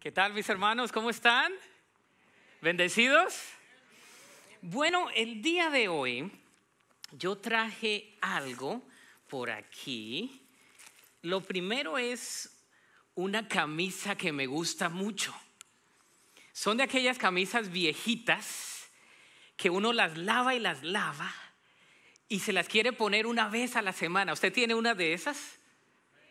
¿Qué tal mis hermanos? ¿Cómo están? ¿Bendecidos? Bueno, el día de hoy yo traje algo por aquí. Lo primero es una camisa que me gusta mucho. Son de aquellas camisas viejitas que uno las lava y las lava y se las quiere poner una vez a la semana. ¿Usted tiene una de esas?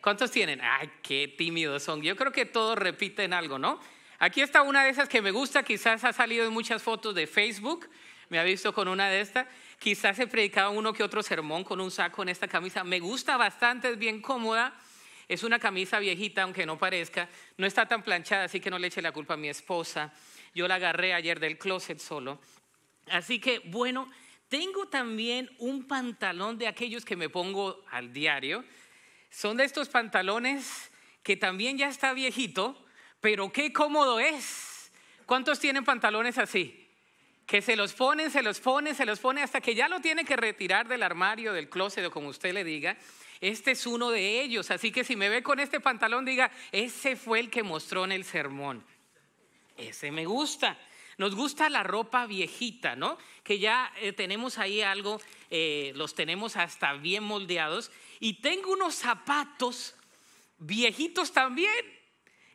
¿Cuántos tienen? Ay, qué tímidos son. Yo creo que todos repiten algo, ¿no? Aquí está una de esas que me gusta, quizás ha salido en muchas fotos de Facebook, me ha visto con una de estas, quizás he predicado uno que otro sermón con un saco en esta camisa, me gusta bastante, es bien cómoda, es una camisa viejita, aunque no parezca, no está tan planchada, así que no le eche la culpa a mi esposa, yo la agarré ayer del closet solo. Así que bueno, tengo también un pantalón de aquellos que me pongo al diario, son de estos pantalones que también ya está viejito, pero qué cómodo es. ¿Cuántos tienen pantalones así? Que se los ponen, se los ponen, se los ponen hasta que ya lo tiene que retirar del armario, del closet o como usted le diga. Este es uno de ellos, así que si me ve con este pantalón, diga, ese fue el que mostró en el sermón. Ese me gusta. Nos gusta la ropa viejita, ¿no? Que ya eh, tenemos ahí algo, eh, los tenemos hasta bien moldeados. Y tengo unos zapatos viejitos también.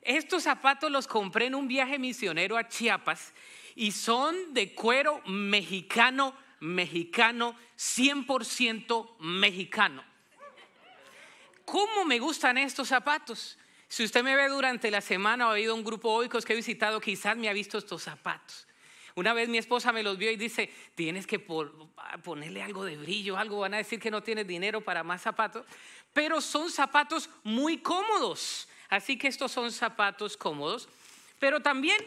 Estos zapatos los compré en un viaje misionero a Chiapas y son de cuero mexicano, mexicano, 100% mexicano. ¿Cómo me gustan estos zapatos? Si usted me ve durante la semana o ha ido a un grupo oicos que he visitado, quizás me ha visto estos zapatos. Una vez mi esposa me los vio y dice, tienes que ponerle algo de brillo, algo, van a decir que no tienes dinero para más zapatos, pero son zapatos muy cómodos. Así que estos son zapatos cómodos. Pero también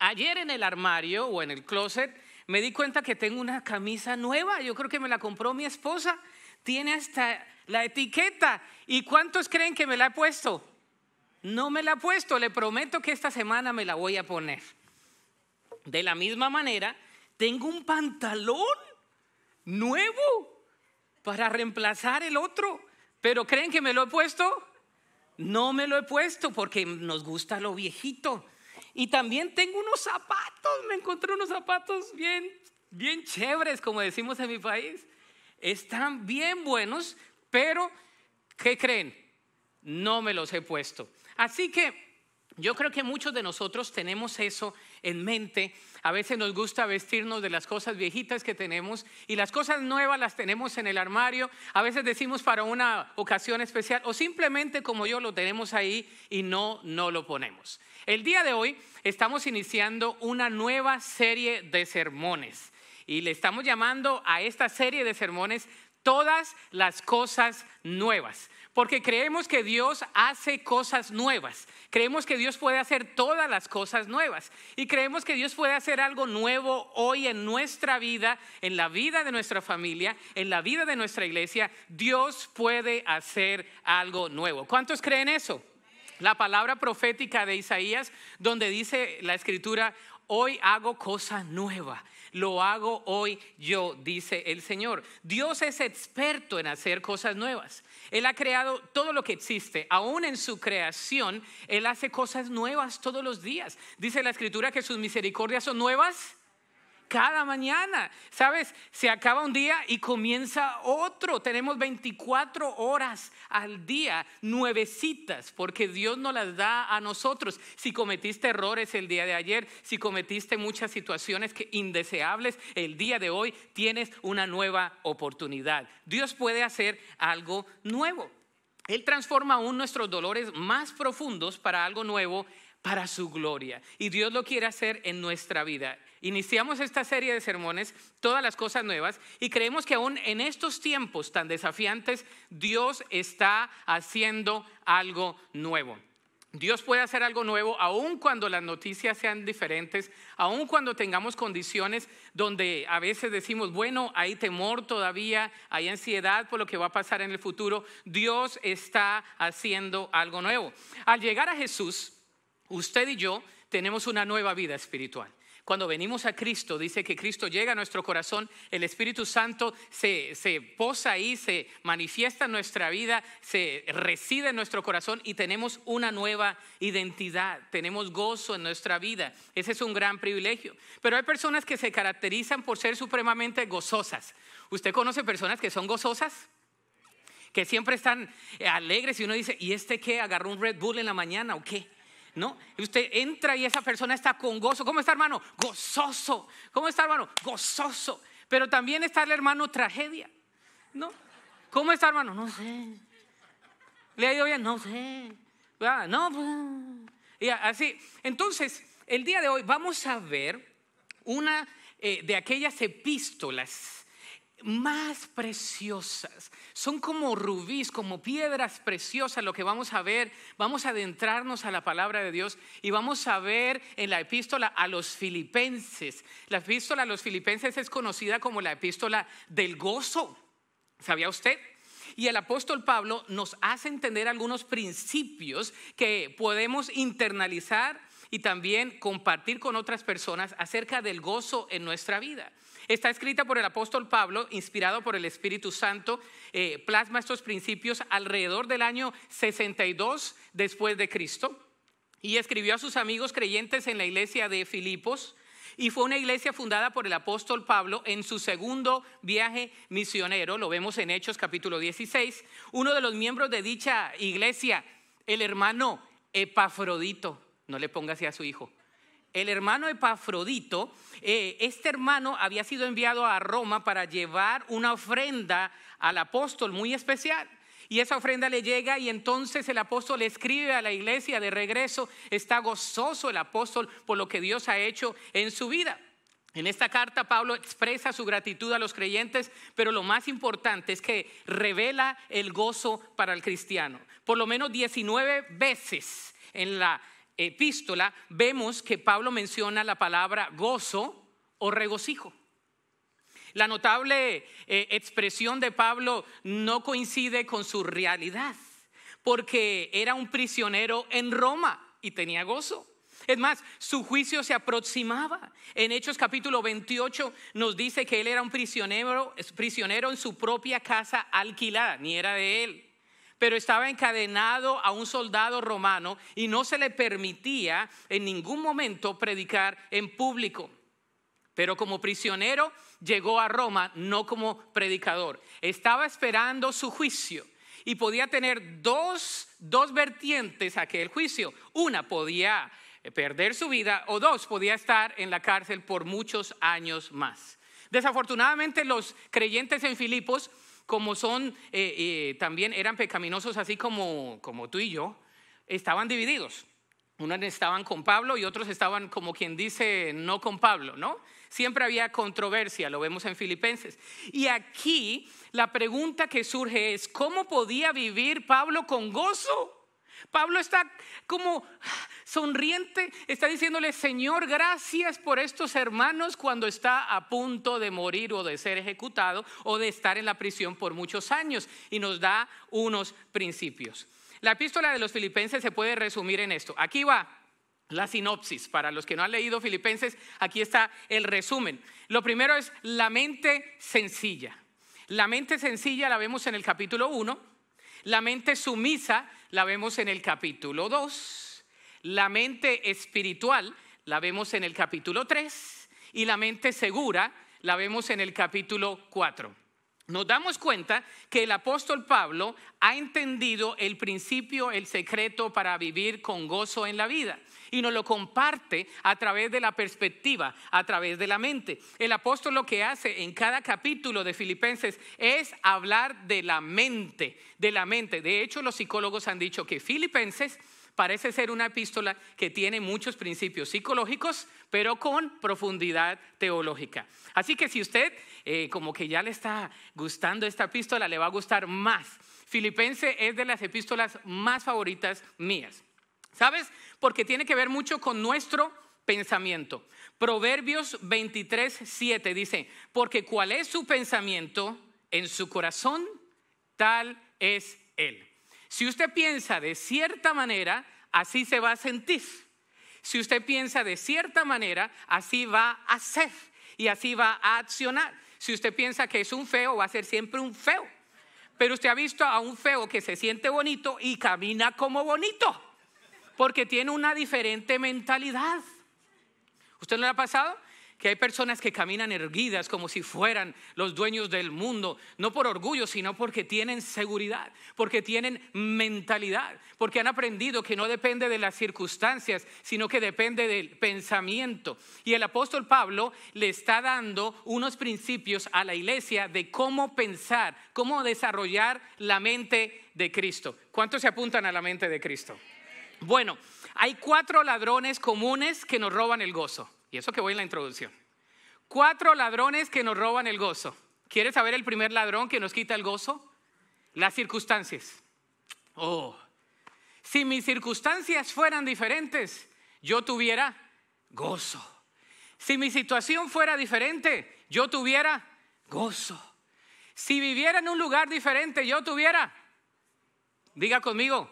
ayer en el armario o en el closet me di cuenta que tengo una camisa nueva, yo creo que me la compró mi esposa, tiene hasta la etiqueta. ¿Y cuántos creen que me la he puesto? No me la he puesto, le prometo que esta semana me la voy a poner. De la misma manera, tengo un pantalón nuevo para reemplazar el otro, pero ¿creen que me lo he puesto? No me lo he puesto porque nos gusta lo viejito. Y también tengo unos zapatos, me encontré unos zapatos bien, bien chéveres, como decimos en mi país. Están bien buenos, pero ¿qué creen? No me los he puesto. Así que yo creo que muchos de nosotros tenemos eso en mente. A veces nos gusta vestirnos de las cosas viejitas que tenemos y las cosas nuevas las tenemos en el armario. A veces decimos para una ocasión especial o simplemente como yo lo tenemos ahí y no, no lo ponemos. El día de hoy estamos iniciando una nueva serie de sermones y le estamos llamando a esta serie de sermones todas las cosas nuevas. Porque creemos que Dios hace cosas nuevas. Creemos que Dios puede hacer todas las cosas nuevas. Y creemos que Dios puede hacer algo nuevo hoy en nuestra vida, en la vida de nuestra familia, en la vida de nuestra iglesia. Dios puede hacer algo nuevo. ¿Cuántos creen eso? La palabra profética de Isaías, donde dice la escritura, hoy hago cosa nueva lo hago hoy yo, dice el Señor. Dios es experto en hacer cosas nuevas. Él ha creado todo lo que existe. Aún en su creación, Él hace cosas nuevas todos los días. Dice la escritura que sus misericordias son nuevas cada mañana. Sabes, se acaba un día y comienza otro. Tenemos 24 horas al día, citas porque Dios nos las da a nosotros. Si cometiste errores el día de ayer, si cometiste muchas situaciones que indeseables, el día de hoy tienes una nueva oportunidad. Dios puede hacer algo nuevo. Él transforma aún nuestros dolores más profundos para algo nuevo para su gloria. Y Dios lo quiere hacer en nuestra vida. Iniciamos esta serie de sermones, todas las cosas nuevas, y creemos que aún en estos tiempos tan desafiantes, Dios está haciendo algo nuevo. Dios puede hacer algo nuevo aun cuando las noticias sean diferentes, aun cuando tengamos condiciones donde a veces decimos, bueno, hay temor todavía, hay ansiedad por lo que va a pasar en el futuro. Dios está haciendo algo nuevo. Al llegar a Jesús, usted y yo tenemos una nueva vida espiritual. Cuando venimos a Cristo, dice que Cristo llega a nuestro corazón, el Espíritu Santo se, posa ahí, se manifiesta en nuestra vida, se reside en nuestro corazón y tenemos una nueva identidad, tenemos gozo en nuestra vida. Ese es un gran privilegio. Pero hay personas que se caracterizan por ser supremamente gozosas. ¿Usted conoce personas que son gozosas? que siempre están eh, alegres y uno dice, ¿y este qué? ¿Agarró un Red Bull en la mañana o qué? ¿no? Usted entra y esa persona está con gozo. ¿Cómo está, hermano? Gozoso. ¿Cómo está, hermano? Gozoso. Pero también está el hermano tragedia, ¿no? ¿Cómo está, hermano? No sé. ¿Le ha ido bien? No sé. Ah, no, pues. Y así. Entonces, el día de hoy vamos a ver una eh, de aquellas epístolas más preciosas. Son como rubíes, como piedras preciosas lo que vamos a ver. Vamos a adentrarnos a la palabra de Dios y vamos a ver en la epístola a los filipenses. La epístola a los filipenses es conocida como la epístola del gozo. ¿Sabía usted? Y el apóstol Pablo nos hace entender algunos principios que podemos internalizar y también compartir con otras personas acerca del gozo en nuestra vida. Está escrita por el apóstol Pablo, inspirado por el Espíritu Santo, eh, plasma estos principios alrededor del año 62 después de Cristo y escribió a sus amigos creyentes en la iglesia de Filipos y fue una iglesia fundada por el apóstol Pablo en su segundo viaje misionero, lo vemos en Hechos capítulo 16, uno de los miembros de dicha iglesia, el hermano Epafrodito. No le ponga así a su hijo. El hermano Epafrodito, eh, este hermano había sido enviado a Roma para llevar una ofrenda al apóstol muy especial. Y esa ofrenda le llega y entonces el apóstol le escribe a la iglesia de regreso. Está gozoso el apóstol por lo que Dios ha hecho en su vida. En esta carta Pablo expresa su gratitud a los creyentes, pero lo más importante es que revela el gozo para el cristiano. Por lo menos 19 veces en la epístola vemos que Pablo menciona la palabra gozo o regocijo. La notable eh, expresión de Pablo no coincide con su realidad, porque era un prisionero en Roma y tenía gozo. Es más, su juicio se aproximaba. En Hechos capítulo 28 nos dice que él era un prisionero, prisionero en su propia casa alquilada, ni era de él pero estaba encadenado a un soldado romano y no se le permitía en ningún momento predicar en público. Pero como prisionero llegó a Roma, no como predicador. Estaba esperando su juicio y podía tener dos, dos vertientes a aquel juicio. Una podía perder su vida o dos, podía estar en la cárcel por muchos años más. Desafortunadamente los creyentes en Filipos como son, eh, eh, también eran pecaminosos así como, como tú y yo, estaban divididos. Unos estaban con Pablo y otros estaban como quien dice no con Pablo, ¿no? Siempre había controversia, lo vemos en Filipenses. Y aquí la pregunta que surge es, ¿cómo podía vivir Pablo con gozo? Pablo está como sonriente, está diciéndole, Señor, gracias por estos hermanos cuando está a punto de morir o de ser ejecutado o de estar en la prisión por muchos años. Y nos da unos principios. La epístola de los filipenses se puede resumir en esto. Aquí va la sinopsis. Para los que no han leído Filipenses, aquí está el resumen. Lo primero es la mente sencilla. La mente sencilla la vemos en el capítulo 1 la mente sumisa la vemos en el capítulo 2, la mente espiritual la vemos en el capítulo 3 y la mente segura la vemos en el capítulo 4 nos damos cuenta que el apóstol Pablo ha entendido el principio, el secreto para vivir con gozo en la vida. Y nos lo comparte a través de la perspectiva, a través de la mente. El apóstol lo que hace en cada capítulo de Filipenses es hablar de la mente, de la mente. De hecho, los psicólogos han dicho que Filipenses Parece ser una epístola que tiene muchos principios psicológicos, pero con profundidad teológica. Así que si usted eh, como que ya le está gustando esta epístola, le va a gustar más. Filipense es de las epístolas más favoritas mías. ¿Sabes? Porque tiene que ver mucho con nuestro pensamiento. Proverbios 23, 7 dice, porque cuál es su pensamiento en su corazón, tal es él. Si usted piensa de cierta manera, así se va a sentir. Si usted piensa de cierta manera, así va a ser y así va a accionar. Si usted piensa que es un feo, va a ser siempre un feo. Pero usted ha visto a un feo que se siente bonito y camina como bonito, porque tiene una diferente mentalidad. ¿Usted no le ha pasado? que hay personas que caminan erguidas como si fueran los dueños del mundo, no por orgullo, sino porque tienen seguridad, porque tienen mentalidad, porque han aprendido que no depende de las circunstancias, sino que depende del pensamiento. Y el apóstol Pablo le está dando unos principios a la iglesia de cómo pensar, cómo desarrollar la mente de Cristo. ¿Cuántos se apuntan a la mente de Cristo? Bueno, hay cuatro ladrones comunes que nos roban el gozo. Y eso que voy en la introducción. Cuatro ladrones que nos roban el gozo. ¿Quieres saber el primer ladrón que nos quita el gozo? Las circunstancias. Oh, si mis circunstancias fueran diferentes, yo tuviera gozo. Si mi situación fuera diferente, yo tuviera gozo. Si viviera en un lugar diferente, yo tuviera, diga conmigo,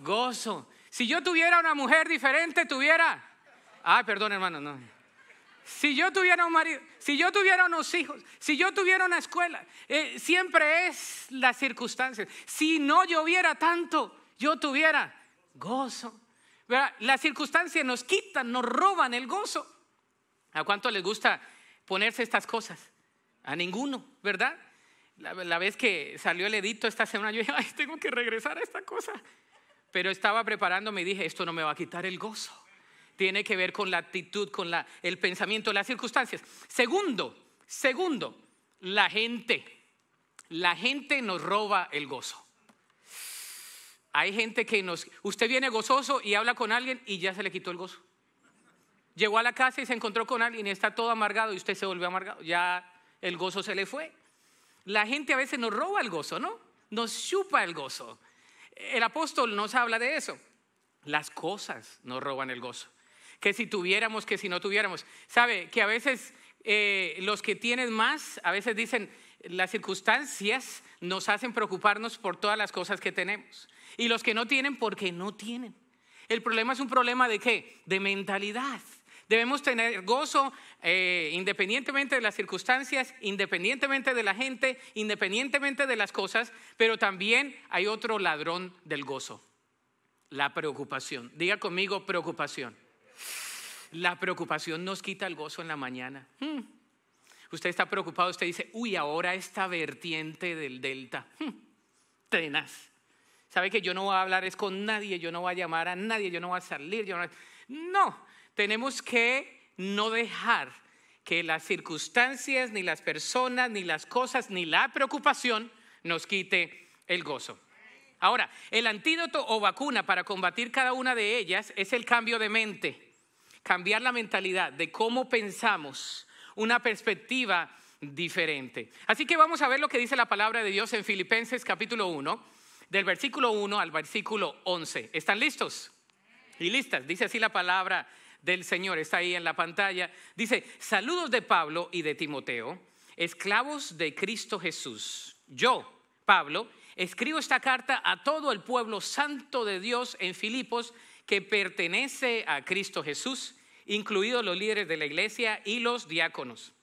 gozo. Si yo tuviera una mujer diferente, tuviera Ay, perdón, hermano, no. Si yo tuviera un marido, si yo tuviera unos hijos, si yo tuviera una escuela, eh, siempre es las circunstancias. Si no lloviera tanto, yo tuviera gozo. Las circunstancias nos quitan, nos roban el gozo. ¿A cuánto les gusta ponerse estas cosas? A ninguno, ¿verdad? La, vez que salió el edicto esta semana, yo dije, ay, tengo que regresar a esta cosa. Pero estaba preparándome y dije, esto no me va a quitar el gozo tiene que ver con la actitud, con el pensamiento, las circunstancias. Segundo, segundo, la gente. La gente nos roba el gozo. Hay gente que nos... Usted viene gozoso y habla con alguien y ya se le quitó el gozo. Llegó a la casa y se encontró con alguien y está todo amargado y usted se volvió amargado. Ya el gozo se le fue. La gente a veces nos roba el gozo, ¿no? Nos chupa el gozo. El apóstol nos habla de eso. Las cosas nos roban el gozo que si tuviéramos, que si no tuviéramos. Sabe que a veces eh, los que tienen más, a veces dicen, las circunstancias nos hacen preocuparnos por todas las cosas que tenemos. Y los que no tienen, porque no tienen. El problema es un problema de qué? De mentalidad. Debemos tener gozo eh, independientemente de las circunstancias, independientemente de la gente, independientemente de las cosas, pero también hay otro ladrón del gozo, la preocupación. Diga conmigo preocupación. La preocupación nos quita el gozo en la mañana. Hmm. Usted está preocupado, usted dice, uy, ahora esta vertiente del delta. Hmm, Trenas. Sabe que yo no voy a hablar es con nadie, yo no voy a llamar a nadie, yo no voy a salir. no... no, tenemos que no dejar que las circunstancias, ni las personas, ni las cosas, ni la preocupación nos quite el gozo. Ahora, el antídoto o vacuna para combatir cada una de ellas es el cambio de mente cambiar la mentalidad de cómo pensamos, una perspectiva diferente. Así que vamos a ver lo que dice la palabra de Dios en Filipenses capítulo 1, del versículo 1 al versículo 11. ¿Están listos? Y listas. Dice así la palabra del Señor, está ahí en la pantalla. Dice, saludos de Pablo y de Timoteo, esclavos de Cristo Jesús. Yo, Pablo, escribo esta carta a todo el pueblo santo de Dios en Filipos, que pertenece a Cristo Jesús, incluidos los líderes de la iglesia y los diáconos.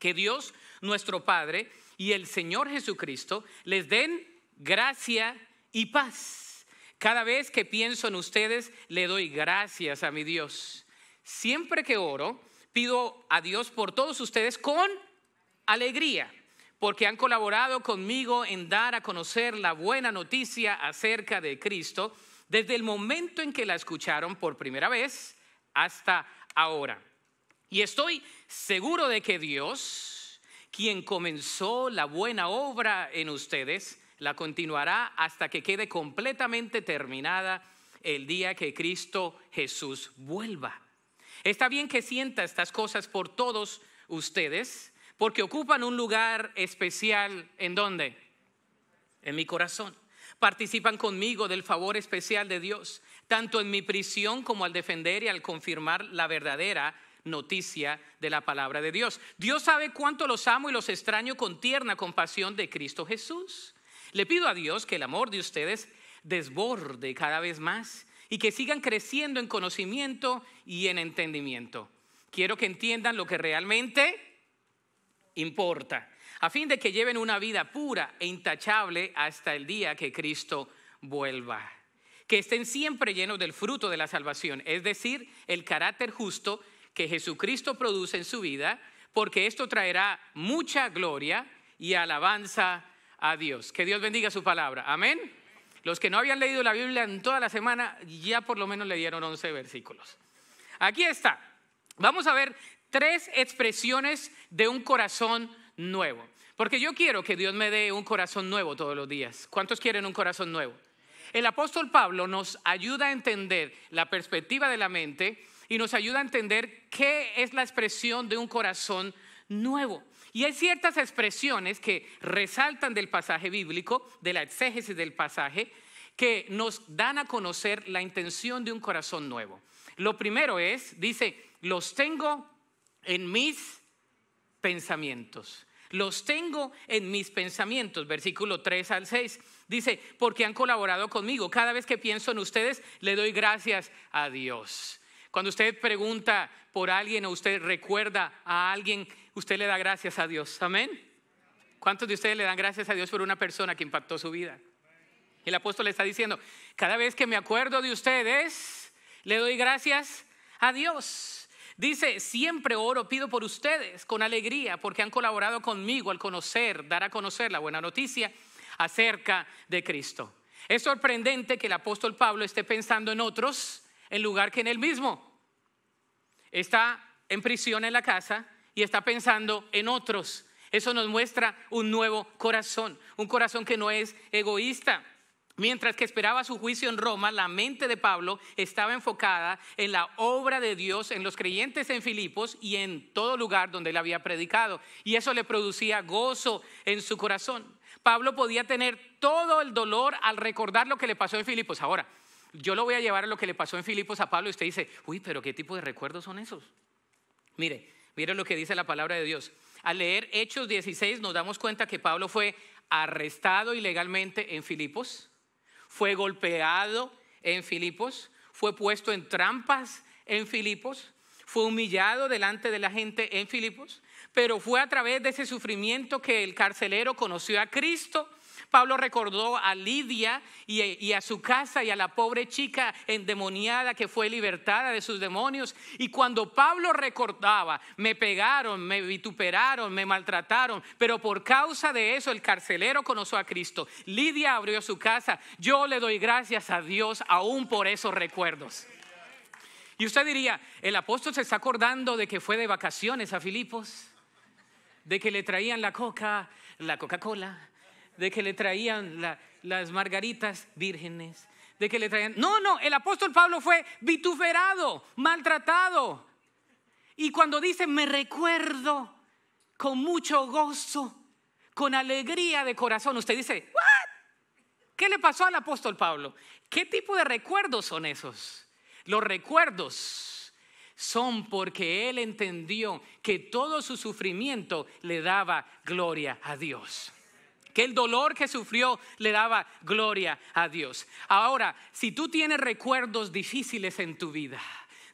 Que Dios, nuestro Padre, y el Señor Jesucristo les den gracia y paz. Cada vez que pienso en ustedes, le doy gracias a mi Dios. Siempre que oro, pido a Dios por todos ustedes con alegría, porque han colaborado conmigo en dar a conocer la buena noticia acerca de Cristo desde el momento en que la escucharon por primera vez hasta ahora. Y estoy seguro de que Dios, quien comenzó la buena obra en ustedes, la continuará hasta que quede completamente terminada el día que Cristo Jesús vuelva. Está bien que sienta estas cosas por todos ustedes, porque ocupan un lugar especial en donde? En mi corazón participan conmigo del favor especial de Dios, tanto en mi prisión como al defender y al confirmar la verdadera noticia de la palabra de Dios. Dios sabe cuánto los amo y los extraño con tierna compasión de Cristo Jesús. Le pido a Dios que el amor de ustedes desborde cada vez más y que sigan creciendo en conocimiento y en entendimiento. Quiero que entiendan lo que realmente importa a fin de que lleven una vida pura e intachable hasta el día que Cristo vuelva. Que estén siempre llenos del fruto de la salvación, es decir, el carácter justo que Jesucristo produce en su vida, porque esto traerá mucha gloria y alabanza a Dios. Que Dios bendiga su palabra. Amén. Los que no habían leído la Biblia en toda la semana, ya por lo menos le dieron 11 versículos. Aquí está. Vamos a ver tres expresiones de un corazón nuevo. Porque yo quiero que Dios me dé un corazón nuevo todos los días. ¿Cuántos quieren un corazón nuevo? El apóstol Pablo nos ayuda a entender la perspectiva de la mente y nos ayuda a entender qué es la expresión de un corazón nuevo. Y hay ciertas expresiones que resaltan del pasaje bíblico, de la exégesis del pasaje, que nos dan a conocer la intención de un corazón nuevo. Lo primero es, dice, los tengo en mis pensamientos. Los tengo en mis pensamientos, versículo 3 al 6. Dice, porque han colaborado conmigo. Cada vez que pienso en ustedes, le doy gracias a Dios. Cuando usted pregunta por alguien o usted recuerda a alguien, usted le da gracias a Dios. Amén. ¿Cuántos de ustedes le dan gracias a Dios por una persona que impactó su vida? El apóstol le está diciendo, cada vez que me acuerdo de ustedes, le doy gracias a Dios. Dice, siempre oro, pido por ustedes con alegría, porque han colaborado conmigo al conocer, dar a conocer la buena noticia acerca de Cristo. Es sorprendente que el apóstol Pablo esté pensando en otros en lugar que en él mismo. Está en prisión en la casa y está pensando en otros. Eso nos muestra un nuevo corazón, un corazón que no es egoísta. Mientras que esperaba su juicio en Roma, la mente de Pablo estaba enfocada en la obra de Dios, en los creyentes en Filipos y en todo lugar donde él había predicado. Y eso le producía gozo en su corazón. Pablo podía tener todo el dolor al recordar lo que le pasó en Filipos. Ahora, yo lo voy a llevar a lo que le pasó en Filipos a Pablo y usted dice, uy, pero ¿qué tipo de recuerdos son esos? Mire, mire lo que dice la palabra de Dios. Al leer Hechos 16 nos damos cuenta que Pablo fue arrestado ilegalmente en Filipos fue golpeado en Filipos, fue puesto en trampas en Filipos, fue humillado delante de la gente en Filipos, pero fue a través de ese sufrimiento que el carcelero conoció a Cristo Pablo recordó a Lidia y, y, a su casa y a la pobre chica endemoniada que fue libertada de sus demonios. Y cuando Pablo recordaba, me pegaron, me vituperaron, me maltrataron, pero por causa de eso el carcelero conoció a Cristo. Lidia abrió su casa. Yo le doy gracias a Dios aún por esos recuerdos. Y usted diría, el apóstol se está acordando de que fue de vacaciones a Filipos, de que le traían la coca, la Coca-Cola, de que le traían las margaritas vírgenes, de que le traían... No, no, el apóstol Pablo fue vituperado, maltratado. Y cuando dice, me recuerdo con mucho gozo, con alegría de corazón, usted dice, ¿qué le pasó al apóstol Pablo? ¿Qué tipo de recuerdos son esos? Los recuerdos son porque él entendió que todo su sufrimiento le daba gloria a Dios que el dolor que sufrió le daba gloria a Dios. Ahora, si tú tienes recuerdos difíciles en tu vida,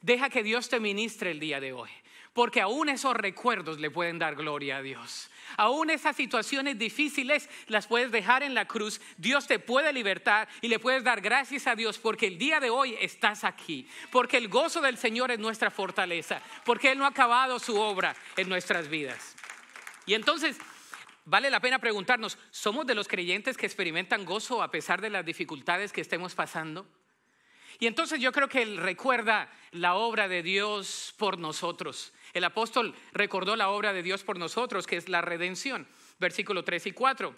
deja que Dios te ministre el día de hoy. Porque aún esos recuerdos le pueden dar gloria a Dios. Aún esas situaciones difíciles las puedes dejar en la cruz. Dios te puede libertar y le puedes dar gracias a Dios porque el día de hoy estás aquí. Porque el gozo del Señor es nuestra fortaleza. Porque Él no ha acabado su obra en nuestras vidas. Y entonces vale la pena preguntarnos, ¿somos de los creyentes que experimentan gozo a pesar de las dificultades que estemos pasando? Y entonces yo creo que él recuerda la obra de Dios por nosotros. El apóstol recordó la obra de Dios por nosotros, que es la redención, versículo 3 y 4.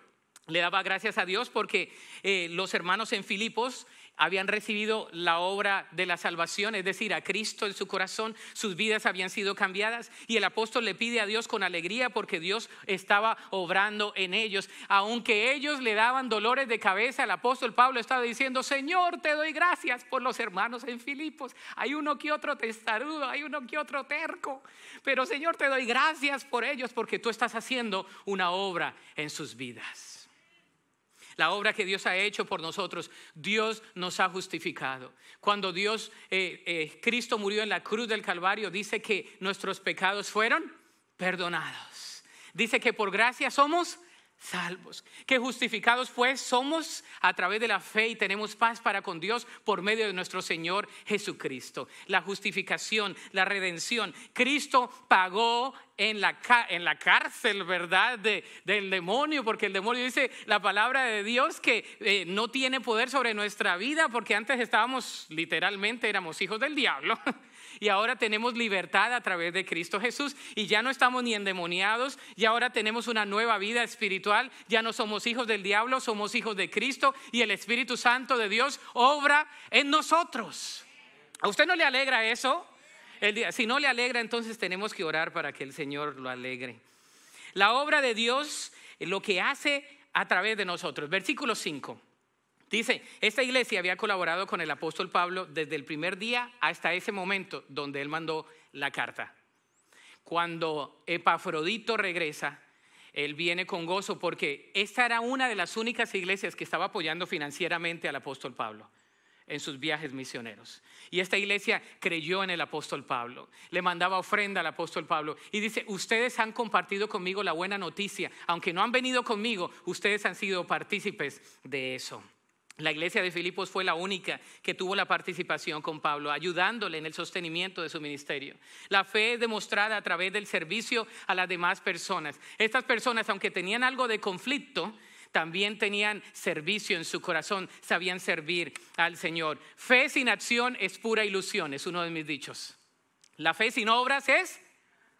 Le daba gracias a Dios porque eh, los hermanos en Filipos habían recibido la obra de la salvación, es decir, a Cristo en su corazón, sus vidas habían sido cambiadas y el apóstol le pide a Dios con alegría porque Dios estaba obrando en ellos. Aunque ellos le daban dolores de cabeza, el apóstol Pablo estaba diciendo, Señor, te doy gracias por los hermanos en Filipos. Hay uno que otro testarudo, hay uno que otro terco, pero Señor, te doy gracias por ellos porque tú estás haciendo una obra en sus vidas la obra que Dios ha hecho por nosotros. Dios nos ha justificado. Cuando Dios, eh, eh, Cristo murió en la cruz del Calvario, dice que nuestros pecados fueron perdonados. Dice que por gracia somos salvos, que justificados pues somos a través de la fe y tenemos paz para con Dios por medio de nuestro Señor Jesucristo. La justificación, la redención. Cristo pagó en la, en la cárcel, ¿verdad? De, del demonio, porque el demonio dice la palabra de Dios que eh, no tiene poder sobre nuestra vida, porque antes estábamos literalmente, éramos hijos del diablo. y ahora tenemos libertad a través de Cristo Jesús y ya no estamos ni endemoniados y ahora tenemos una nueva vida espiritual, ya no somos hijos del diablo, somos hijos de Cristo y el Espíritu Santo de Dios obra en nosotros. ¿A usted no le alegra eso? si no le alegra, entonces tenemos que orar para que el Señor lo alegre. La obra de Dios, lo que hace a través de nosotros. Versículo 5. Dice, esta iglesia había colaborado con el apóstol Pablo desde el primer día hasta ese momento donde él mandó la carta. Cuando Epafrodito regresa, él viene con gozo porque esta era una de las únicas iglesias que estaba apoyando financieramente al apóstol Pablo en sus viajes misioneros. Y esta iglesia creyó en el apóstol Pablo, le mandaba ofrenda al apóstol Pablo y dice, ustedes han compartido conmigo la buena noticia, aunque no han venido conmigo, ustedes han sido partícipes de eso. La iglesia de Filipos fue la única que tuvo la participación con Pablo, ayudándole en el sostenimiento de su ministerio. La fe es demostrada a través del servicio a las demás personas. Estas personas, aunque tenían algo de conflicto, también tenían servicio en su corazón, sabían servir al Señor. Fe sin acción es pura ilusión, es uno de mis dichos. La fe sin obras es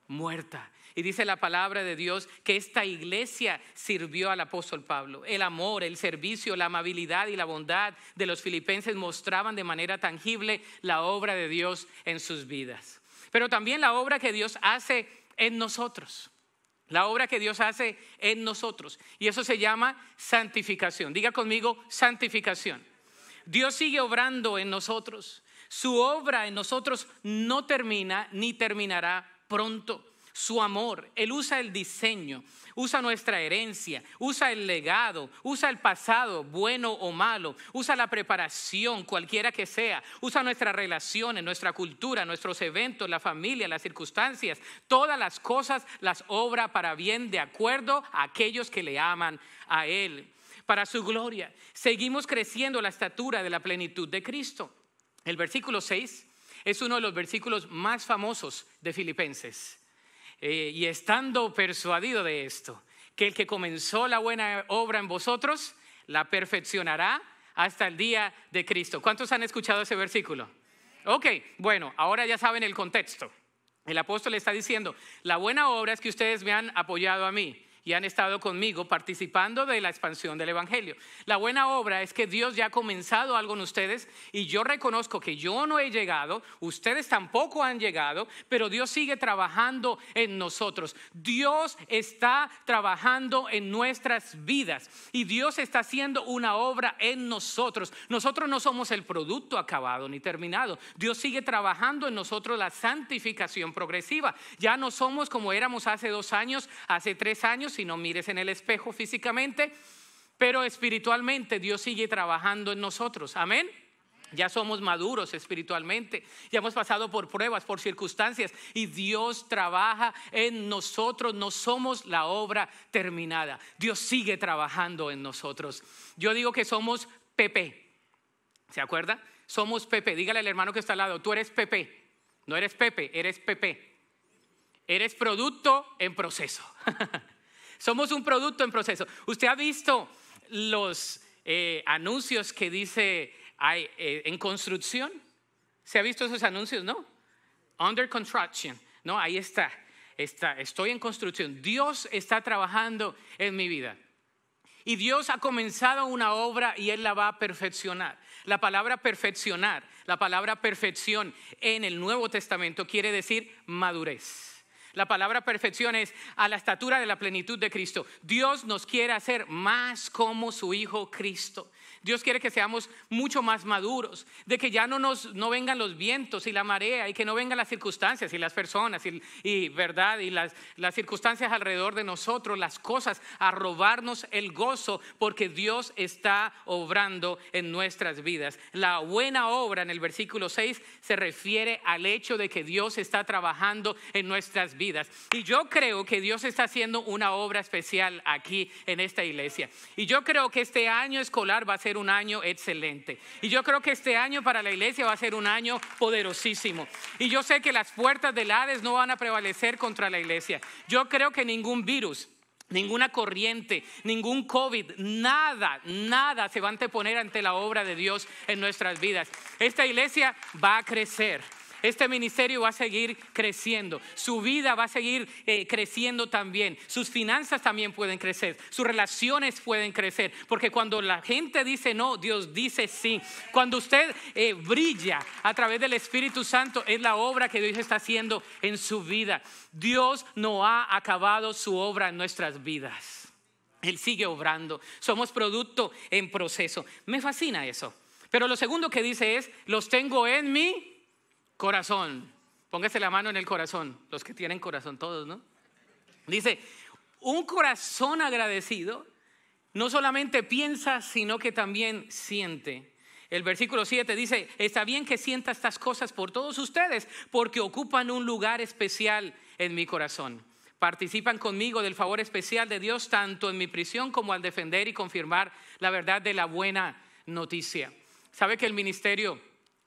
muerta. Y dice la palabra de Dios que esta iglesia sirvió al apóstol Pablo. El amor, el servicio, la amabilidad y la bondad de los filipenses mostraban de manera tangible la obra de Dios en sus vidas. Pero también la obra que Dios hace en nosotros. La obra que Dios hace en nosotros. Y eso se llama santificación. Diga conmigo, santificación. Dios sigue obrando en nosotros. Su obra en nosotros no termina ni terminará pronto su amor, Él usa el diseño, usa nuestra herencia, usa el legado, usa el pasado, bueno o malo, usa la preparación, cualquiera que sea, usa nuestras relaciones, nuestra cultura, nuestros eventos, la familia, las circunstancias, todas las cosas las obra para bien de acuerdo a aquellos que le aman a Él. Para su gloria, seguimos creciendo la estatura de la plenitud de Cristo. El versículo 6 es uno de los versículos más famosos de Filipenses. Eh, y estando persuadido de esto, que el que comenzó la buena obra en vosotros, la perfeccionará hasta el día de Cristo. ¿Cuántos han escuchado ese versículo? Ok, bueno, ahora ya saben el contexto. El apóstol está diciendo, la buena obra es que ustedes me han apoyado a mí y han estado conmigo participando de la expansión del Evangelio. La buena obra es que Dios ya ha comenzado algo en ustedes y yo reconozco que yo no he llegado, ustedes tampoco han llegado, pero Dios sigue trabajando en nosotros. Dios está trabajando en nuestras vidas y Dios está haciendo una obra en nosotros. Nosotros no somos el producto acabado ni terminado. Dios sigue trabajando en nosotros la santificación progresiva. Ya no somos como éramos hace dos años, hace tres años si no mires en el espejo físicamente, pero espiritualmente Dios sigue trabajando en nosotros. Amén. Ya somos maduros espiritualmente, ya hemos pasado por pruebas, por circunstancias y Dios trabaja en nosotros, no somos la obra terminada. Dios sigue trabajando en nosotros. Yo digo que somos Pepe. ¿Se acuerda? Somos Pepe. Dígale al hermano que está al lado, tú eres Pepe. No eres Pepe, eres Pepe. Eres producto en proceso. Somos un producto en proceso. Usted ha visto los eh, anuncios que dice eh, en construcción. ¿Se ha visto esos anuncios? No. Under construction. No, ahí está. está. Estoy en construcción. Dios está trabajando en mi vida. Y Dios ha comenzado una obra y Él la va a perfeccionar. La palabra perfeccionar, la palabra perfección en el Nuevo Testamento quiere decir madurez. La palabra perfección es a la estatura de la plenitud de Cristo. Dios nos quiere hacer más como su Hijo Cristo. Dios quiere que seamos mucho más maduros, de que ya no nos no vengan los vientos y la marea y que no vengan las circunstancias y las personas y, verdad y las, las circunstancias alrededor de nosotros, las cosas, a robarnos el gozo porque Dios está obrando en nuestras vidas. La buena obra en el versículo 6 se refiere al hecho de que Dios está trabajando en nuestras vidas. Y yo creo que Dios está haciendo una obra especial aquí en esta iglesia. Y yo creo que este año escolar va a ser un año excelente. Y yo creo que este año para la iglesia va a ser un año poderosísimo. Y yo sé que las puertas del Hades no van a prevalecer contra la iglesia. Yo creo que ningún virus, ninguna corriente, ningún COVID, nada, nada se va a anteponer ante la obra de Dios en nuestras vidas. Esta iglesia va a crecer este ministerio va a seguir creciendo, su vida va a seguir eh, creciendo también, sus finanzas también pueden crecer, sus relaciones pueden crecer, porque cuando la gente dice no, Dios dice sí. Cuando usted eh, brilla a través del Espíritu Santo, es la obra que Dios está haciendo en su vida. Dios no ha acabado su obra en nuestras vidas. Él sigue obrando. Somos producto en proceso. Me fascina eso. Pero lo segundo que dice es, los tengo en mí Corazón. Póngase la mano en el corazón, los que tienen corazón todos, ¿no? Dice, un corazón agradecido no solamente piensa, sino que también siente. El versículo 7 dice, está bien que sienta estas cosas por todos ustedes, porque ocupan un lugar especial en mi corazón. Participan conmigo del favor especial de Dios, tanto en mi prisión como al defender y confirmar la verdad de la buena noticia. ¿Sabe que el ministerio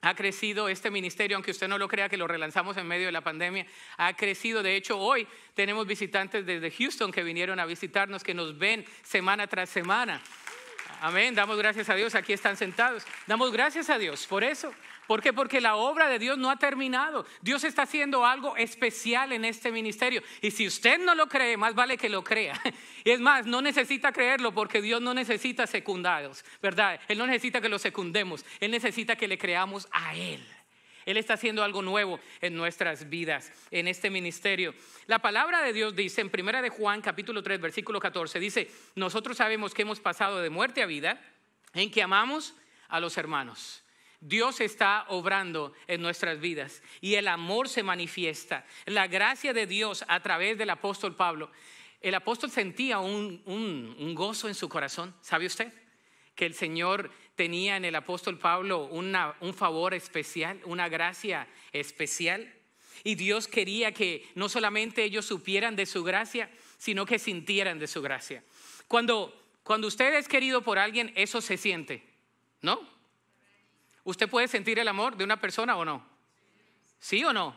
ha crecido este ministerio, aunque usted no lo crea que lo relanzamos en medio de la pandemia, ha crecido. De hecho, hoy tenemos visitantes desde Houston que vinieron a visitarnos, que nos ven semana tras semana. Amén, damos gracias a Dios, aquí están sentados. Damos gracias a Dios por eso. ¿Por qué? Porque la obra de Dios no ha terminado. Dios está haciendo algo especial en este ministerio. Y si usted no lo cree, más vale que lo crea. Y es más, no necesita creerlo porque Dios no necesita secundados, ¿verdad? Él no necesita que lo secundemos. Él necesita que le creamos a Él. Él está haciendo algo nuevo en nuestras vidas, en este ministerio. La palabra de Dios dice en 1 de Juan capítulo 3 versículo 14, dice, nosotros sabemos que hemos pasado de muerte a vida en que amamos a los hermanos. Dios está obrando en nuestras vidas y el amor se manifiesta. La gracia de Dios a través del apóstol Pablo. El apóstol sentía un, gozo en su corazón, ¿sabe usted? Que el Señor tenía en el apóstol Pablo un favor especial, una gracia especial. Y Dios quería que no solamente ellos supieran de su gracia, sino que sintieran de su gracia. Cuando, cuando usted es querido por alguien, eso se siente, ¿no? ¿Usted puede sentir el amor de una persona o no? ¿Sí o no?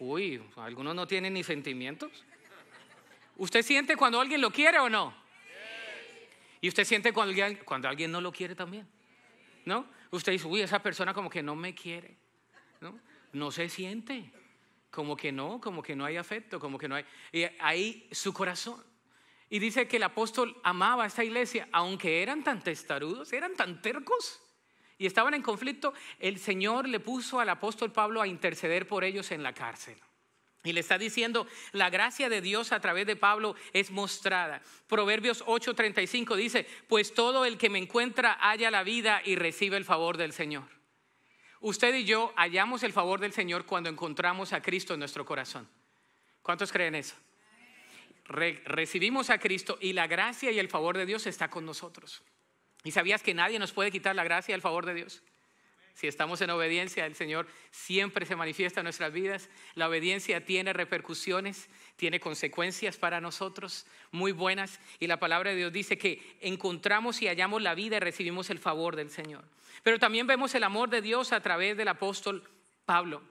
Uy, algunos no tienen ni sentimientos. ¿Usted siente cuando alguien lo quiere o no? Y usted siente cuando alguien, cuando alguien no lo quiere también. ¿No? Usted dice, uy, esa persona como que no me quiere. No, no se siente. Como que no, como que no hay afecto, como que no hay... Y ahí su corazón. Y dice que el apóstol amaba a esta iglesia, aunque eran tan testarudos, eran tan tercos y estaban en conflicto, el Señor le puso al apóstol Pablo a interceder por ellos en la cárcel. Y le está diciendo, la gracia de Dios a través de Pablo es mostrada. Proverbios 8:35 dice, pues todo el que me encuentra halla la vida y recibe el favor del Señor. Usted y yo hallamos el favor del Señor cuando encontramos a Cristo en nuestro corazón. ¿Cuántos creen eso? recibimos a Cristo y la gracia y el favor de Dios está con nosotros. ¿Y sabías que nadie nos puede quitar la gracia y el favor de Dios? Si estamos en obediencia, el Señor siempre se manifiesta en nuestras vidas. La obediencia tiene repercusiones, tiene consecuencias para nosotros muy buenas. Y la palabra de Dios dice que encontramos y hallamos la vida y recibimos el favor del Señor. Pero también vemos el amor de Dios a través del apóstol Pablo.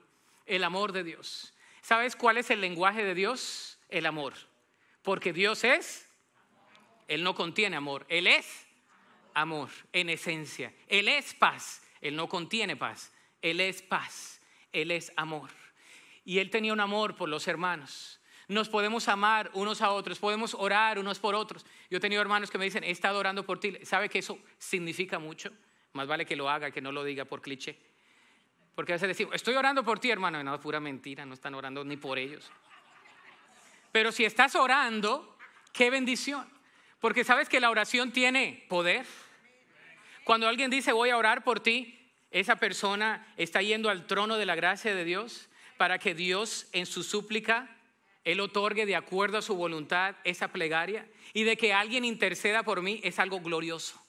El amor de Dios. ¿Sabes cuál es el lenguaje de Dios? El amor. Porque Dios es. Él no contiene amor. Él es amor, en esencia. Él es paz, Él no contiene paz, Él es paz, Él es amor. Y Él tenía un amor por los hermanos. Nos podemos amar unos a otros, podemos orar unos por otros. Yo he tenido hermanos que me dicen, he estado orando por ti. ¿Sabe que eso significa mucho? Más vale que lo haga, que no lo diga por cliché. Porque a veces decimos, estoy orando por ti, hermano. No, pura mentira, no están orando ni por ellos. Pero si estás orando, qué bendición. Porque sabes que la oración tiene poder. Cuando alguien dice voy a orar por ti, esa persona está yendo al trono de la gracia de Dios para que Dios en su súplica, Él otorgue de acuerdo a su voluntad esa plegaria y de que alguien interceda por mí es algo glorioso.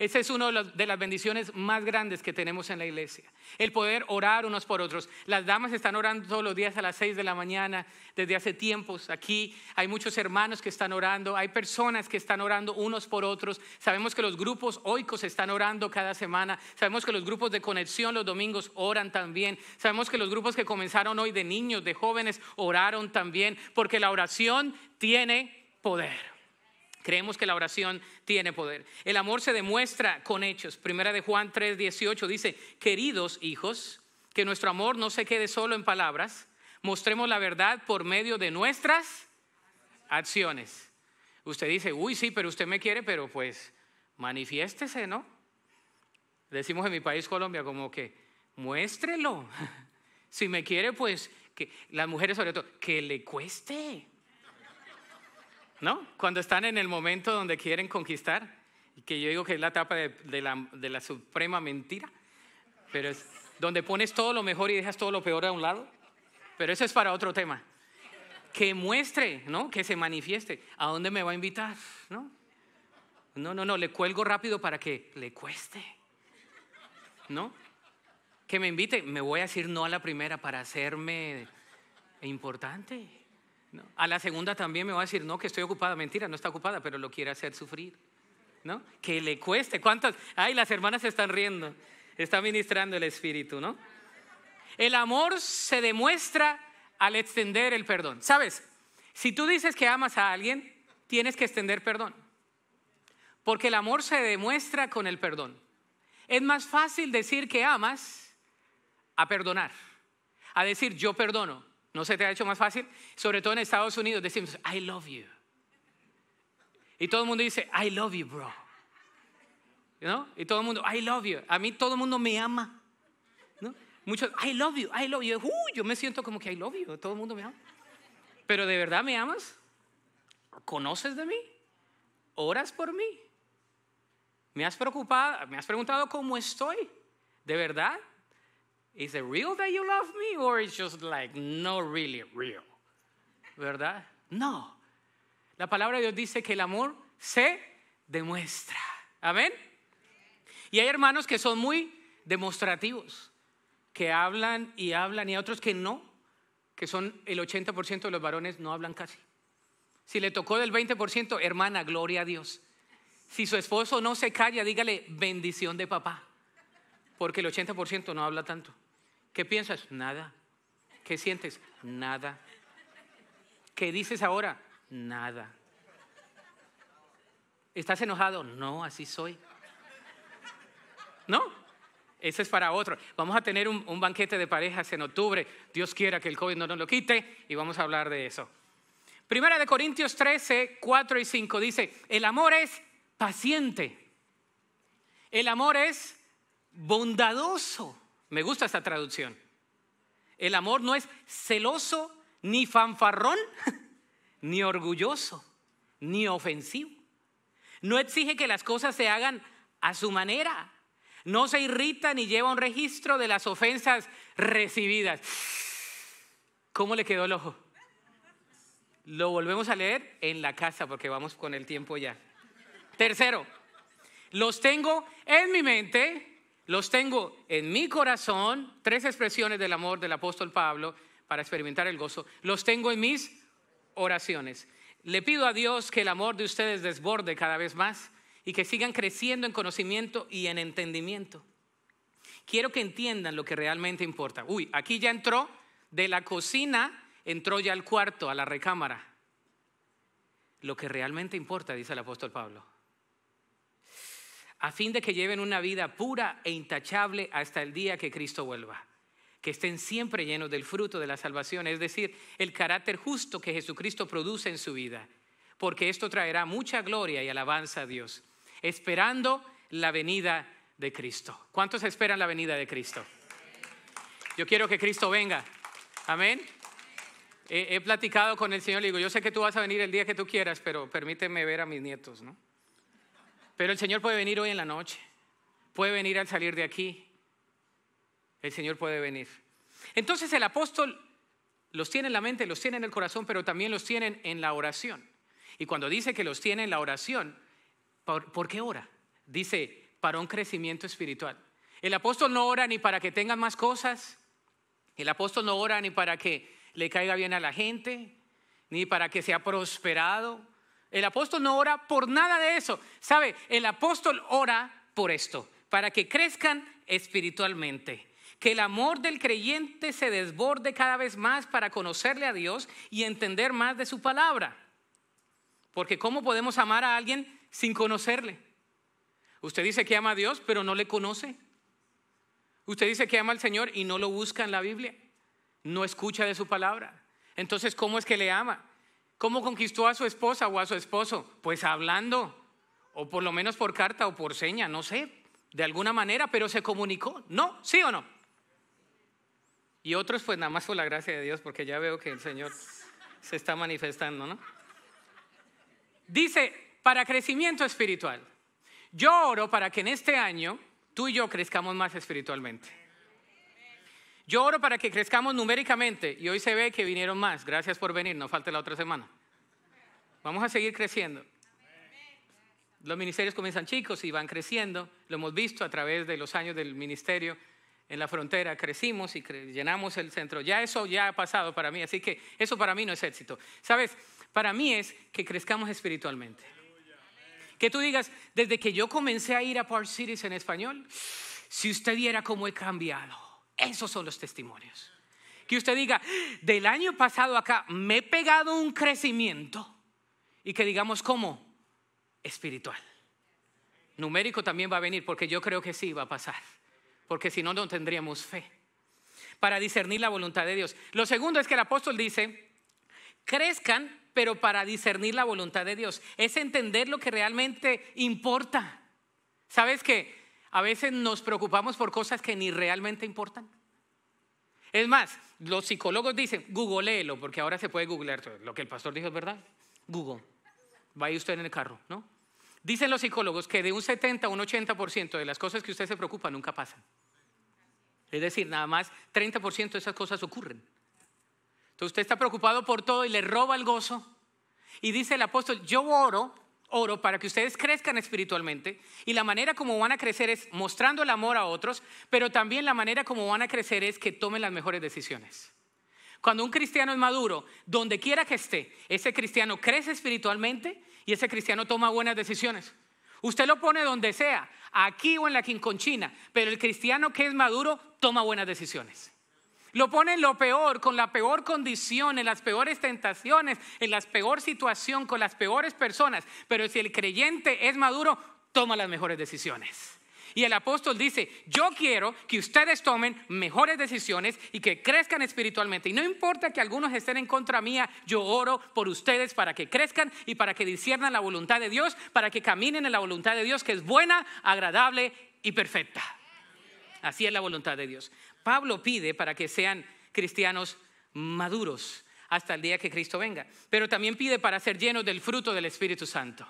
Esa es una de las bendiciones más grandes que tenemos en la iglesia. El poder orar unos por otros. Las damas están orando todos los días a las seis de la mañana desde hace tiempos. Aquí hay muchos hermanos que están orando. Hay personas que están orando unos por otros. Sabemos que los grupos oicos están orando cada semana. Sabemos que los grupos de conexión los domingos oran también. Sabemos que los grupos que comenzaron hoy de niños, de jóvenes, oraron también. Porque la oración tiene poder. Creemos que la oración tiene poder. El amor se demuestra con hechos. Primera de Juan 3, 18 dice, queridos hijos, que nuestro amor no se quede solo en palabras, mostremos la verdad por medio de nuestras acciones. Usted dice, uy, sí, pero usted me quiere, pero pues manifiéstese, ¿no? Decimos en mi país, Colombia, como que muéstrelo. Si me quiere, pues que las mujeres sobre todo, que le cueste. ¿no? Cuando están en el momento donde quieren conquistar, que yo digo que es la etapa de, la, suprema mentira, pero es donde pones todo lo mejor y dejas todo lo peor a un lado, pero eso es para otro tema. Que muestre, ¿no? Que se manifieste. ¿A dónde me va a invitar? ¿No? No, no, no, le cuelgo rápido para que le cueste. ¿No? Que me invite, me voy a decir no a la primera para hacerme importante. A la segunda también me va a decir, no, que estoy ocupada. Mentira, no está ocupada, pero lo quiere hacer sufrir. ¿No? Que le cueste. ¿Cuántas? Ay, las hermanas se están riendo. Está ministrando el Espíritu, ¿no? El amor se demuestra al extender el perdón. ¿Sabes? Si tú dices que amas a alguien, tienes que extender perdón. Porque el amor se demuestra con el perdón. Es más fácil decir que amas a perdonar, a decir yo perdono. ¿No se te ha hecho más fácil? Sobre todo en Estados Unidos decimos, I love you. Y todo el mundo dice, I love you, bro. ¿No? Y todo el mundo, I love you. A mí todo el mundo me ama. ¿No? Muchos, I love you, I love you. yo me siento como que I love you, todo el mundo me ama. Pero ¿de verdad me amas? ¿Conoces de mí? ¿Oras por mí? ¿Me has preocupado? ¿Me has preguntado cómo estoy? ¿De verdad? ¿Is it real that you love me or it's just like no really real? ¿Verdad? No. La palabra de Dios dice que el amor se demuestra. Amén. Y hay hermanos que son muy demostrativos, que hablan y hablan y otros que no, que son el 80% de los varones no hablan casi. Si le tocó del 20%, hermana, gloria a Dios. Si su esposo no se calla, dígale bendición de papá, porque el 80% no habla tanto. ¿Qué piensas? Nada. ¿Qué sientes? Nada. ¿Qué dices ahora? Nada. ¿Estás enojado? No, así soy. ¿No? Ese es para otro. Vamos a tener un, banquete de parejas en octubre. Dios quiera que el COVID no nos lo quite y vamos a hablar de eso. Primera de Corintios 13, 4 y 5 dice, el amor es paciente. El amor es bondadoso. Me gusta esta traducción. El amor no es celoso, ni fanfarrón, ni orgulloso, ni ofensivo. No exige que las cosas se hagan a su manera. No se irrita ni lleva un registro de las ofensas recibidas. ¿Cómo le quedó el ojo? Lo volvemos a leer en la casa porque vamos con el tiempo ya. Tercero, los tengo en mi mente los tengo en mi corazón, tres expresiones del amor del apóstol Pablo para experimentar el gozo. Los tengo en mis oraciones. Le pido a Dios que el amor de ustedes desborde cada vez más y que sigan creciendo en conocimiento y en entendimiento. Quiero que entiendan lo que realmente importa. Uy, aquí ya entró de la cocina, entró ya al cuarto, a la recámara. Lo que realmente importa, dice el apóstol Pablo a fin de que lleven una vida pura e intachable hasta el día que Cristo vuelva. Que estén siempre llenos del fruto de la salvación, es decir, el carácter justo que Jesucristo produce en su vida, porque esto traerá mucha gloria y alabanza a Dios, esperando la venida de Cristo. ¿Cuántos esperan la venida de Cristo? Yo quiero que Cristo venga. Amén. He, platicado con el Señor, le digo, yo sé que tú vas a venir el día que tú quieras, pero permíteme ver a mis nietos, ¿no? Pero el Señor puede venir hoy en la noche, puede venir al salir de aquí, el Señor puede venir. Entonces el apóstol los tiene en la mente, los tiene en el corazón, pero también los tienen en la oración. Y cuando dice que los tiene en la oración, ¿por, qué ora? Dice, para un crecimiento espiritual. El apóstol no ora ni para que tengan más cosas, el apóstol no ora ni para que le caiga bien a la gente, ni para que sea prosperado, el apóstol no ora por nada de eso. ¿Sabe? El apóstol ora por esto, para que crezcan espiritualmente. Que el amor del creyente se desborde cada vez más para conocerle a Dios y entender más de su palabra. Porque ¿cómo podemos amar a alguien sin conocerle? Usted dice que ama a Dios, pero no le conoce. Usted dice que ama al Señor y no lo busca en la Biblia. No escucha de su palabra. Entonces, ¿cómo es que le ama? ¿Cómo conquistó a su esposa o a su esposo? Pues hablando, o por lo menos por carta o por seña, no sé, de alguna manera, pero se comunicó. ¿No? ¿Sí o no? Y otros pues nada más por la gracia de Dios, porque ya veo que el Señor se está manifestando, ¿no? Dice, para crecimiento espiritual. Yo oro para que en este año tú y yo crezcamos más espiritualmente. Yo oro para que crezcamos numéricamente y hoy se ve que vinieron más. Gracias por venir, no falte la otra semana. Vamos a seguir creciendo. Los ministerios comienzan chicos y van creciendo. Lo hemos visto a través de los años del ministerio en la frontera. Crecimos y llenamos el centro. Ya eso ya ha pasado para mí, así que eso para mí no es éxito. ¿Sabes? Para mí es que crezcamos espiritualmente. Que tú digas, desde que yo comencé a ir a Park Cities en español, si usted viera cómo he cambiado esos son los testimonios. Que usted diga, del año pasado acá me he pegado un crecimiento. Y que digamos, ¿cómo? Espiritual. Numérico también va a venir, porque yo creo que sí va a pasar. Porque si no, no tendríamos fe para discernir la voluntad de Dios. Lo segundo es que el apóstol dice, crezcan, pero para discernir la voluntad de Dios. Es entender lo que realmente importa. ¿Sabes qué? A veces nos preocupamos por cosas que ni realmente importan. Es más, los psicólogos dicen, googleelo, porque ahora se puede googlear. Todo. Lo que el pastor dijo es verdad. Google. Vaya usted en el carro, ¿no? Dicen los psicólogos que de un 70 a un 80% de las cosas que usted se preocupa nunca pasan. Es decir, nada más 30% de esas cosas ocurren. Entonces usted está preocupado por todo y le roba el gozo. Y dice el apóstol, yo oro oro para que ustedes crezcan espiritualmente y la manera como van a crecer es mostrando el amor a otros, pero también la manera como van a crecer es que tomen las mejores decisiones. Cuando un cristiano es maduro, donde quiera que esté, ese cristiano crece espiritualmente y ese cristiano toma buenas decisiones. Usted lo pone donde sea, aquí o en la quinconchina, pero el cristiano que es maduro toma buenas decisiones. Lo pone en lo peor, con la peor condición, en las peores tentaciones, en la peor situación, con las peores personas. Pero si el creyente es maduro, toma las mejores decisiones. Y el apóstol dice, yo quiero que ustedes tomen mejores decisiones y que crezcan espiritualmente. Y no importa que algunos estén en contra mía, yo oro por ustedes para que crezcan y para que disciernan la voluntad de Dios, para que caminen en la voluntad de Dios que es buena, agradable y perfecta. Así es la voluntad de Dios. Pablo pide para que sean cristianos maduros hasta el día que Cristo venga. Pero también pide para ser llenos del fruto del Espíritu Santo.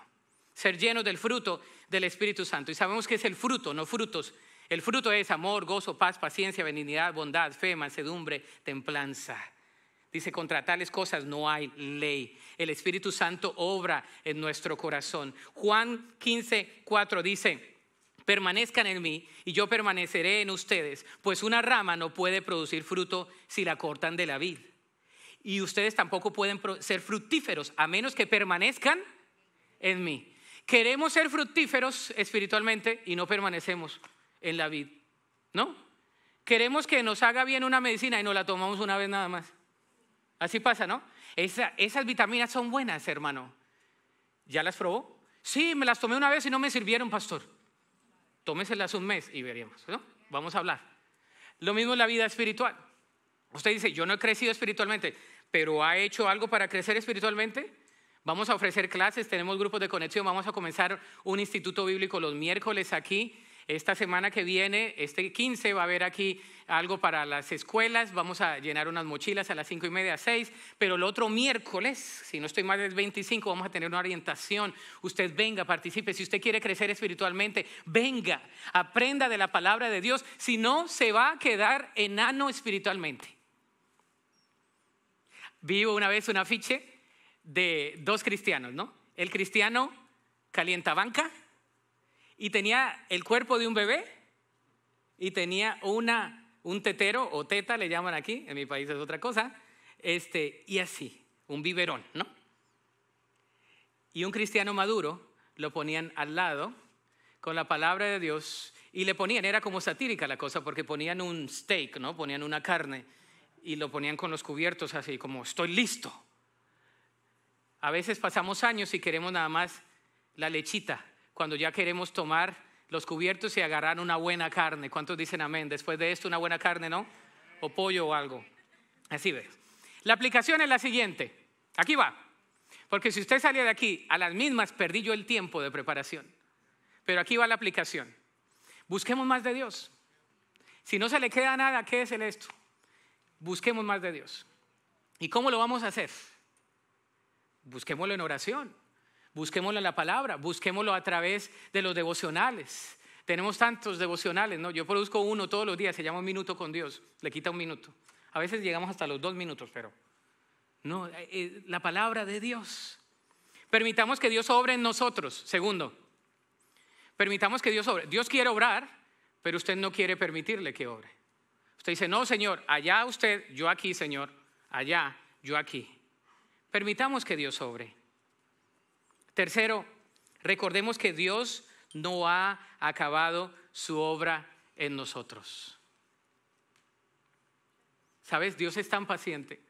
Ser llenos del fruto del Espíritu Santo. Y sabemos que es el fruto, no frutos. El fruto es amor, gozo, paz, paciencia, benignidad, bondad, fe, mansedumbre, templanza. Dice, contra tales cosas no hay ley. El Espíritu Santo obra en nuestro corazón. Juan 15, 4 dice, permanezcan en mí y yo permaneceré en ustedes, pues una rama no puede producir fruto si la cortan de la vid. Y ustedes tampoco pueden ser fructíferos a menos que permanezcan en mí. Queremos ser fructíferos espiritualmente y no permanecemos en la vid, ¿no? Queremos que nos haga bien una medicina y no la tomamos una vez nada más. Así pasa, ¿no? Esa, esas vitaminas son buenas, hermano. ¿Ya las probó? Sí, me las tomé una vez y no me sirvieron, pastor tómeselas un mes y veríamos Vamos a hablar. Lo mismo en la vida espiritual. Usted dice, yo no he crecido espiritualmente, pero ¿ha hecho algo para crecer espiritualmente? Vamos a ofrecer clases, tenemos grupos de conexión, vamos a comenzar un instituto bíblico los miércoles aquí esta semana que viene, este 15, va a haber aquí algo para las escuelas. Vamos a llenar unas mochilas a las 5 y media, 6. Pero el otro miércoles, si no estoy más del 25, vamos a tener una orientación. Usted venga, participe. Si usted quiere crecer espiritualmente, venga, aprenda de la palabra de Dios. Si no, se va a quedar enano espiritualmente. Vivo una vez un afiche de dos cristianos, ¿no? El cristiano calienta banca y tenía el cuerpo de un bebé y tenía una, un tetero o teta, le llaman aquí, en mi país es otra cosa, este, y así, un biberón, ¿no? Y un cristiano maduro lo ponían al lado con la palabra de Dios y le ponían, era como satírica la cosa, porque ponían un steak, ¿no? Ponían una carne y lo ponían con los cubiertos así, como estoy listo. A veces pasamos años y queremos nada más la lechita cuando ya queremos tomar los cubiertos y agarrar una buena carne. ¿Cuántos dicen amén? Después de esto, una buena carne, ¿no? O pollo o algo. Así ve La aplicación es la siguiente. Aquí va. Porque si usted salía de aquí a las mismas, perdí yo el tiempo de preparación. Pero aquí va la aplicación. Busquemos más de Dios. Si no se le queda nada, ¿qué es el esto? Busquemos más de Dios. ¿Y cómo lo vamos a hacer? Busquémoslo en oración. Busquémoslo la palabra, busquémoslo a través de los devocionales. Tenemos tantos devocionales, ¿no? Yo produzco uno todos los días, se llama un minuto con Dios, le quita un minuto. A veces llegamos hasta los dos minutos, pero no, eh, eh, la palabra de Dios. Permitamos que Dios obre en nosotros. Segundo, permitamos que Dios obre. Dios quiere obrar, pero usted no quiere permitirle que obre. Usted dice, no, Señor, allá usted, yo aquí, Señor, allá, yo aquí. Permitamos que Dios obre. Tercero, recordemos que Dios no ha acabado su obra en nosotros. ¿Sabes? Dios es tan paciente.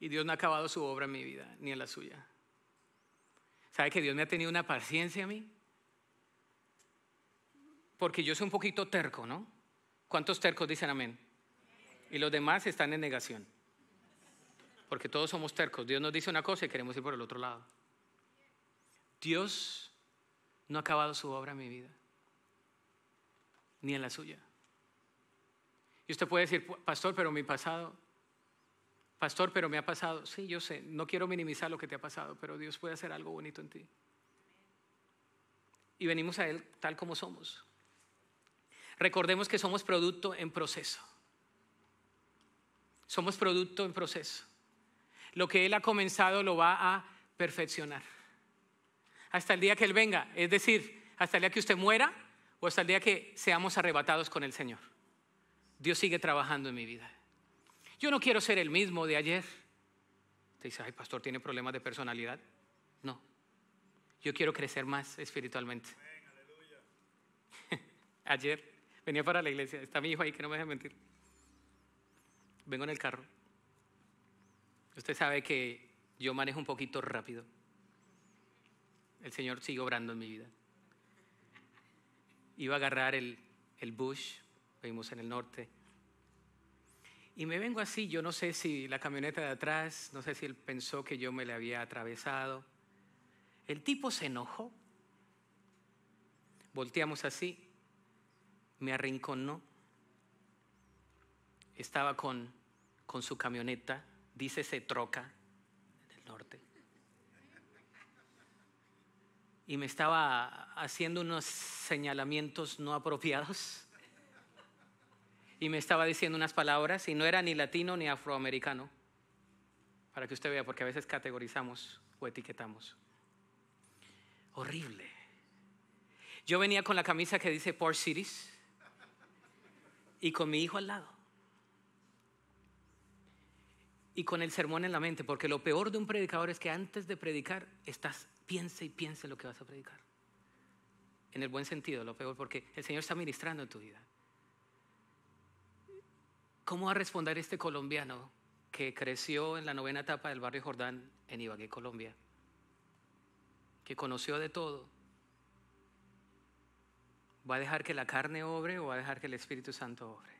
Y Dios no ha acabado su obra en mi vida, ni en la suya. ¿Sabe que Dios me ha tenido una paciencia a mí? Porque yo soy un poquito terco, ¿no? ¿Cuántos tercos dicen amén? Y los demás están en negación porque todos somos tercos. Dios nos dice una cosa y queremos ir por el otro lado. Dios no ha acabado su obra en mi vida, ni en la suya. Y usted puede decir, pastor, pero mi pasado, pastor, pero me ha pasado. Sí, yo sé, no quiero minimizar lo que te ha pasado, pero Dios puede hacer algo bonito en ti. Y venimos a Él tal como somos. Recordemos que somos producto en proceso. Somos producto en proceso. Lo que Él ha comenzado lo va a perfeccionar. Hasta el día que Él venga, es decir, hasta el día que usted muera o hasta el día que seamos arrebatados con el Señor. Dios sigue trabajando en mi vida. Yo no quiero ser el mismo de ayer. Te dice, ay, pastor, ¿tiene problemas de personalidad? No. Yo quiero crecer más espiritualmente. ayer venía para la iglesia, está mi hijo ahí que no me deja mentir. Vengo en el carro Usted sabe que yo manejo un poquito rápido. El Señor sigue obrando en mi vida. Iba a agarrar el, Bush, vimos en el norte. Y me vengo así, yo no sé si la camioneta de atrás, no sé si él pensó que yo me le había atravesado. El tipo se enojó. Volteamos así, me arrinconó. Estaba con su camioneta dice se troca del norte. Y me estaba haciendo unos señalamientos no apropiados. Y me estaba diciendo unas palabras y no era ni latino ni afroamericano. Para que usted vea, porque a veces categorizamos o etiquetamos. Horrible. Yo venía con la camisa que dice Port Cities y con mi hijo al lado y con el sermón en la mente, porque lo peor de un predicador es que antes de predicar estás piense y piense lo que vas a predicar. En el buen sentido, lo peor, porque el Señor está ministrando en tu vida. ¿Cómo va a responder este colombiano que creció en la novena etapa del barrio Jordán en Ibagué, Colombia? Que conoció de todo. ¿Va a dejar que la carne obre o va a dejar que el Espíritu Santo obre?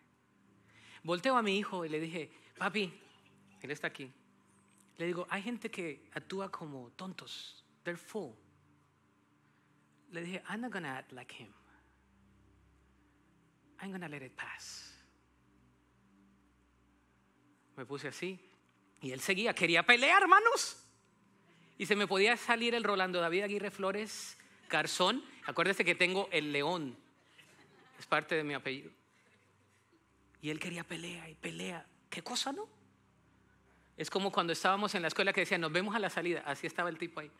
Volteo a mi hijo y le dije, papi, él está aquí. Le digo, hay gente que actúa como tontos. They're full. Le dije, I'm not gonna act like him. I'm gonna let it pass. Me puse así. Y él seguía, quería pelear, hermanos. Y se me podía salir el Rolando David Aguirre Flores Garzón. Acuérdese que tengo el león. Es parte de mi apellido. Y él quería pelea y pelea. ¿Qué cosa no? Es como cuando estábamos en la escuela que decían, nos vemos a la salida. Así estaba el tipo ahí.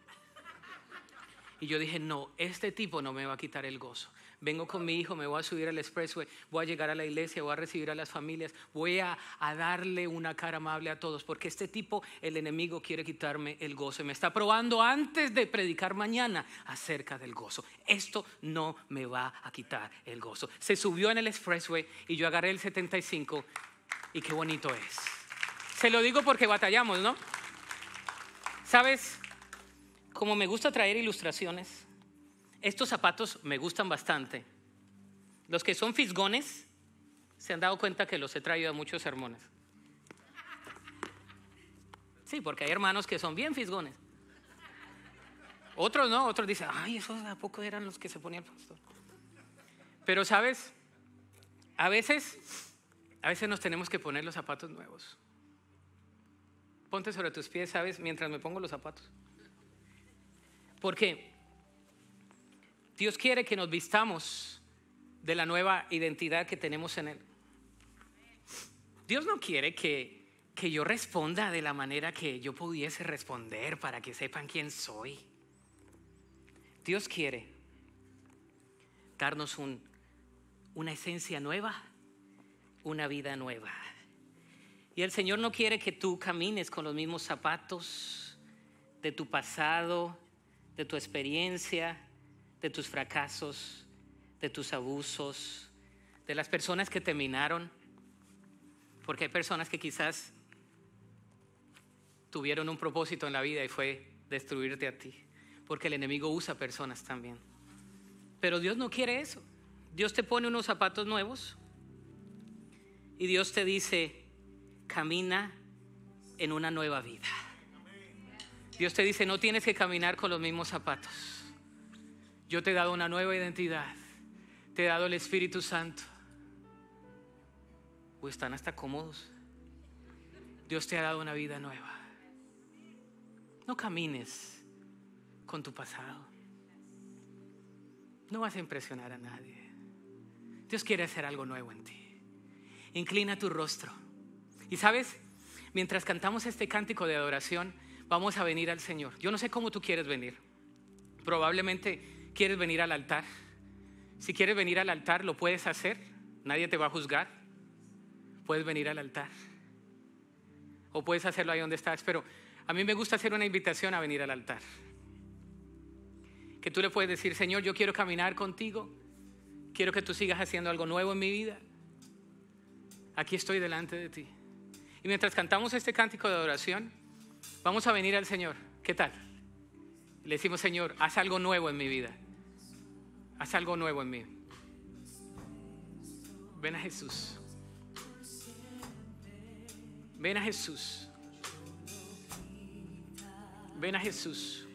Y yo dije, no, este tipo no me va a quitar el gozo. Vengo con mi hijo, me voy a subir al expressway, voy a llegar a la iglesia, voy a recibir a las familias, voy a, darle una cara amable a todos, porque este tipo, el enemigo, quiere quitarme el gozo. Y me está probando antes de predicar mañana acerca del gozo. Esto no me va a quitar el gozo. Se subió en el expressway y yo agarré el 75 y qué bonito es. Se lo digo porque batallamos, ¿no? ¿Sabes? Como me gusta traer ilustraciones, estos zapatos me gustan bastante. Los que son fisgones se han dado cuenta que los he traído a muchos sermones. Sí, porque hay hermanos que son bien fisgones. Otros no, otros dicen, ay, esos a eran los que se ponía el pastor. Pero sabes, a veces, a veces nos tenemos que poner los zapatos nuevos ponte sobre tus pies, ¿sabes? Mientras me pongo los zapatos. Porque Dios quiere que nos vistamos de la nueva identidad que tenemos en Él. Dios no quiere que, que yo responda de la manera que yo pudiese responder para que sepan quién soy. Dios quiere darnos un, una esencia nueva, una vida nueva. Y el Señor no quiere que tú camines con los mismos zapatos de tu pasado, de tu experiencia, de tus fracasos, de tus abusos, de las personas que te minaron. Porque hay personas que quizás tuvieron un propósito en la vida y fue destruirte a ti. Porque el enemigo usa personas también. Pero Dios no quiere eso. Dios te pone unos zapatos nuevos y Dios te dice, camina en una nueva vida. Dios te dice, no tienes que caminar con los mismos zapatos. Yo te he dado una nueva identidad. Te he dado el Espíritu Santo. o están hasta cómodos. Dios te ha dado una vida nueva. No camines con tu pasado. No vas a impresionar a nadie. Dios quiere hacer algo nuevo en ti. Inclina tu rostro. Y sabes, mientras cantamos este cántico de adoración, vamos a venir al Señor. Yo no sé cómo tú quieres venir. Probablemente quieres venir al altar. Si quieres venir al altar, lo puedes hacer. Nadie te va a juzgar. Puedes venir al altar. O puedes hacerlo ahí donde estás. Pero a mí me gusta hacer una invitación a venir al altar. Que tú le puedes decir, Señor, yo quiero caminar contigo. Quiero que tú sigas haciendo algo nuevo en mi vida. Aquí estoy delante de ti. Y mientras cantamos este cántico de adoración, vamos a venir al Señor. ¿Qué tal? Le decimos, Señor, haz algo nuevo en mi vida. Haz algo nuevo en mí. Ven a Jesús. Ven a Jesús. Ven a Jesús.